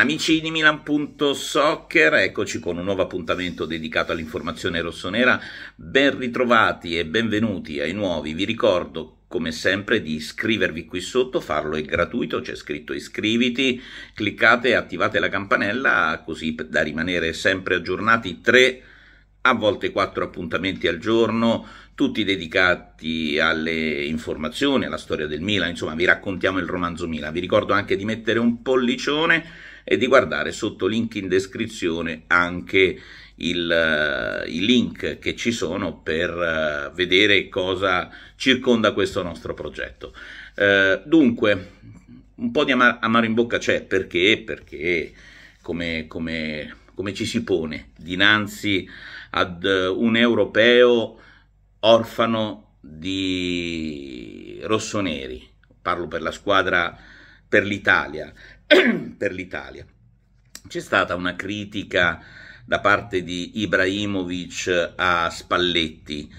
Amici di Milan.soccer, eccoci con un nuovo appuntamento dedicato all'informazione rossonera. Ben ritrovati e benvenuti ai nuovi. Vi ricordo come sempre di iscrivervi qui sotto, farlo è gratuito, c'è scritto iscriviti, cliccate e attivate la campanella così da rimanere sempre aggiornati. tre, a volte quattro appuntamenti al giorno, tutti dedicati alle informazioni, alla storia del Milan, insomma vi raccontiamo il romanzo Milan. Vi ricordo anche di mettere un pollicione e di guardare sotto link in descrizione anche il, uh, i link che ci sono per uh, vedere cosa circonda questo nostro progetto. Uh, dunque, un po' di amar amaro in bocca c'è perché, perché come, come, come, ci si pone dinanzi ad un europeo orfano di rossoneri, parlo per la squadra per l'Italia, per l'Italia. C'è stata una critica da parte di Ibrahimovic a Spalletti,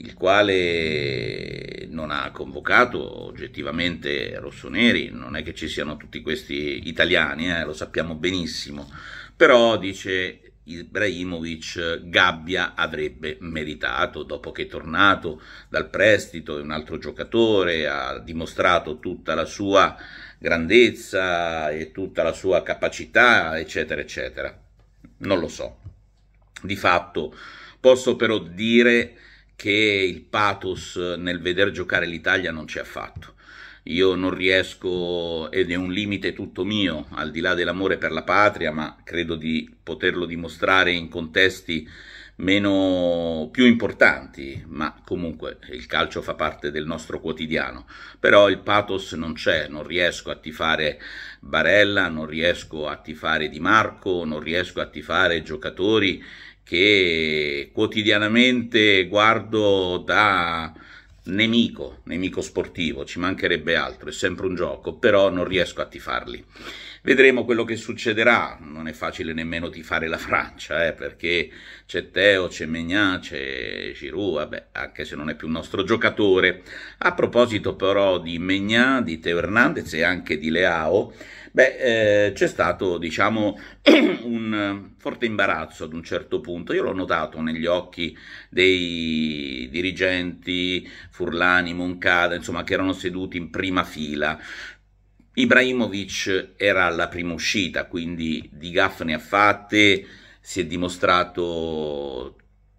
il quale non ha convocato oggettivamente rossoneri, non è che ci siano tutti questi italiani, eh, lo sappiamo benissimo, però dice Ibrahimovic Gabbia avrebbe meritato dopo che è tornato dal prestito, è un altro giocatore, ha dimostrato tutta la sua grandezza e tutta la sua capacità, eccetera, eccetera. Non lo so. Di fatto posso però dire che il pathos nel veder giocare l'Italia non c'è affatto io non riesco, ed è un limite tutto mio, al di là dell'amore per la patria, ma credo di poterlo dimostrare in contesti meno più importanti, ma comunque il calcio fa parte del nostro quotidiano. Però il pathos non c'è, non riesco a tifare Barella, non riesco a tifare Di Marco, non riesco a tifare giocatori che quotidianamente guardo da nemico, nemico sportivo, ci mancherebbe altro, è sempre un gioco, però non riesco a tifarli. Vedremo quello che succederà, non è facile nemmeno tifare la Francia, eh, perché c'è Teo, c'è Megnà, c'è Giroud, vabbè, anche se non è più il nostro giocatore. A proposito però di Megnà, di Teo Hernandez e anche di Leao, beh, eh, c'è stato, diciamo, un eh, forte imbarazzo ad un certo punto. Io l'ho notato negli occhi dei dirigenti, Furlani, Moncada, insomma, che erano seduti in prima fila. Ibrahimovic era alla prima uscita, quindi di gaff ne ha fatte, si è dimostrato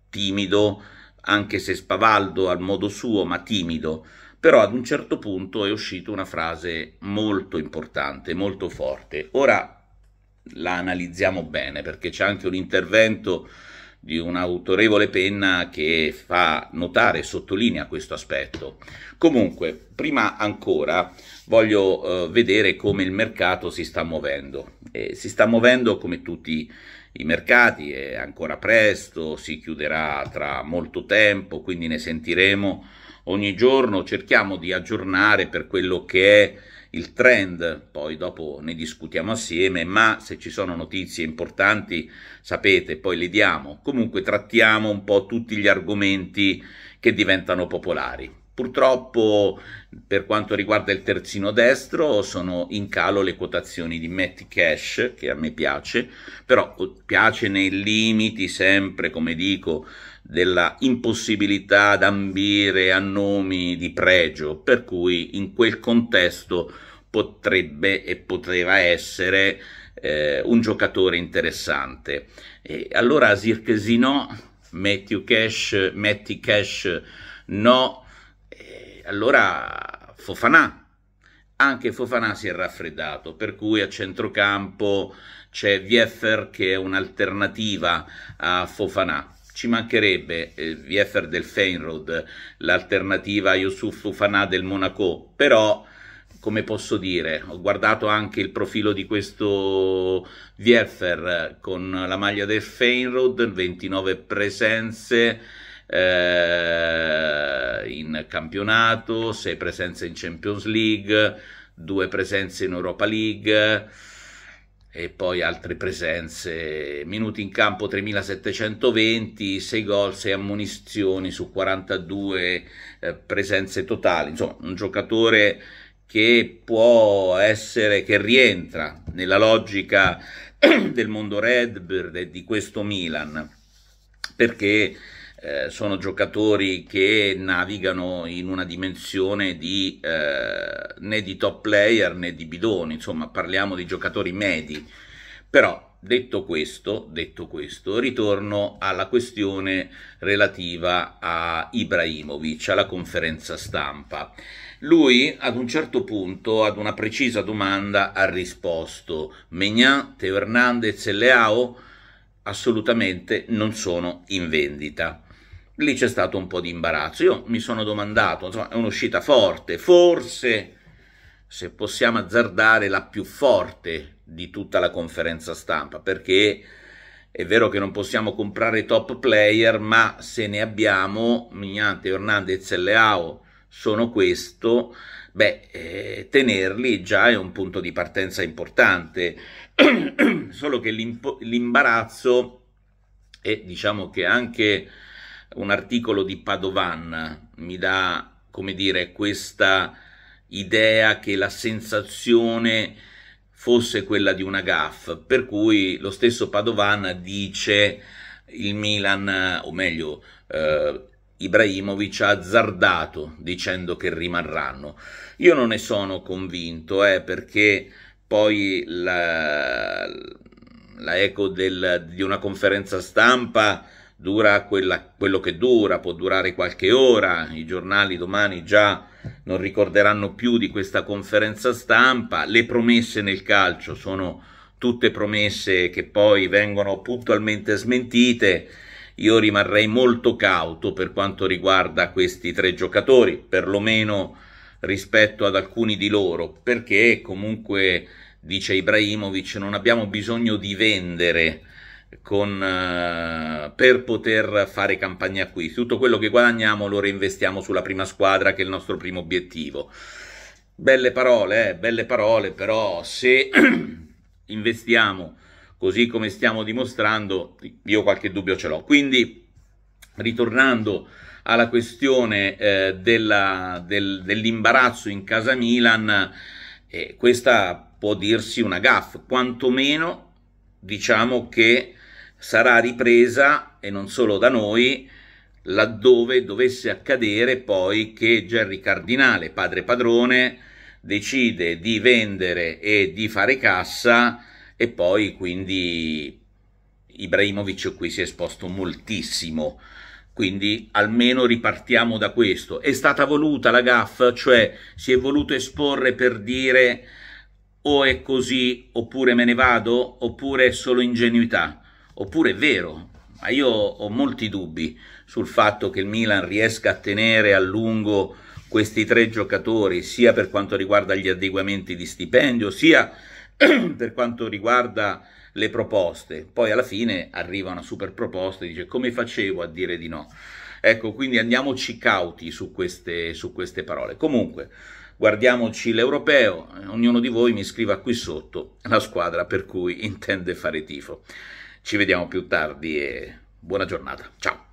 timido, anche se spavaldo al modo suo, ma timido. Però ad un certo punto è uscita una frase molto importante, molto forte. Ora la analizziamo bene perché c'è anche un intervento di un'autorevole penna che fa notare, sottolinea questo aspetto. Comunque, prima ancora voglio eh, vedere come il mercato si sta muovendo. Eh, si sta muovendo come tutti i mercati, è ancora presto, si chiuderà tra molto tempo, quindi ne sentiremo ogni giorno. Cerchiamo di aggiornare per quello che è il trend, poi dopo ne discutiamo assieme, ma se ci sono notizie importanti sapete, poi le diamo. Comunque trattiamo un po' tutti gli argomenti che diventano popolari. Purtroppo per quanto riguarda il terzino destro sono in calo le quotazioni di Matty Cash, che a me piace, però piace nei limiti sempre, come dico, della impossibilità d'ambire a nomi di pregio, per cui in quel contesto potrebbe e poteva essere eh, un giocatore interessante. E allora Sirchesi no, Matthew Cash, Matty Cash no, e allora Fofanà, anche Fofanà si è raffreddato, per cui a centrocampo c'è Vieffer che è un'alternativa a Fofanà. Ci mancherebbe eh, Vieffer del Feinrod, l'alternativa a Yusuf Fofanà del Monaco, però come posso dire, ho guardato anche il profilo di questo Vieffer eh, con la maglia del Feinrod, 29 presenze, eh, in campionato, 6 presenze in Champions League, 2 presenze in Europa League e poi altre presenze, minuti in campo 3720, 6 gol, 6 ammunizioni su 42 eh, presenze totali, insomma un giocatore che può essere, che rientra nella logica del mondo Redbird e di questo Milan, perché eh, sono giocatori che navigano in una dimensione di, eh, né di top player né di bidoni, insomma parliamo di giocatori medi. Però detto questo, detto questo, ritorno alla questione relativa a Ibrahimovic, alla conferenza stampa. Lui ad un certo punto, ad una precisa domanda, ha risposto Megnan, Teo Hernandez e Leao assolutamente non sono in vendita lì c'è stato un po' di imbarazzo. Io mi sono domandato, insomma, è un'uscita forte, forse se possiamo azzardare la più forte di tutta la conferenza stampa, perché è vero che non possiamo comprare top player, ma se ne abbiamo, Mignante, Hernandez e Leao sono questo, beh, eh, tenerli già è un punto di partenza importante, solo che l'imbarazzo e diciamo che anche un articolo di Padovan mi dà, come dire, questa idea che la sensazione fosse quella di una gaff, per cui lo stesso Padovan dice il Milan, o meglio, eh, Ibrahimovic ha azzardato dicendo che rimarranno. Io non ne sono convinto, eh, perché poi la, la eco del, di una conferenza stampa dura quella, quello che dura, può durare qualche ora, i giornali domani già non ricorderanno più di questa conferenza stampa, le promesse nel calcio sono tutte promesse che poi vengono puntualmente smentite, io rimarrei molto cauto per quanto riguarda questi tre giocatori, perlomeno rispetto ad alcuni di loro, perché comunque, dice Ibrahimovic, non abbiamo bisogno di vendere con, eh, per poter fare campagna qui. Tutto quello che guadagniamo lo reinvestiamo sulla prima squadra, che è il nostro primo obiettivo. Belle parole, eh, belle parole, però se investiamo così come stiamo dimostrando, io qualche dubbio ce l'ho. Quindi, ritornando alla questione eh, della, del, dell'imbarazzo in casa Milan, eh, questa può dirsi una gaff, quantomeno diciamo che sarà ripresa, e non solo da noi, laddove dovesse accadere poi che Gerry Cardinale, padre padrone, decide di vendere e di fare cassa e poi quindi Ibrahimovic qui si è esposto moltissimo. Quindi almeno ripartiamo da questo. È stata voluta la GAF, cioè si è voluto esporre per dire o è così oppure me ne vado oppure è solo ingenuità oppure è vero, ma io ho molti dubbi sul fatto che il Milan riesca a tenere a lungo questi tre giocatori, sia per quanto riguarda gli adeguamenti di stipendio, sia per quanto riguarda le proposte. Poi alla fine arriva una super proposta e dice come facevo a dire di no? Ecco, quindi andiamoci cauti su queste, su queste parole. Comunque, guardiamoci l'europeo, eh, ognuno di voi mi scriva qui sotto la squadra per cui intende fare tifo. Ci vediamo più tardi e buona giornata. Ciao!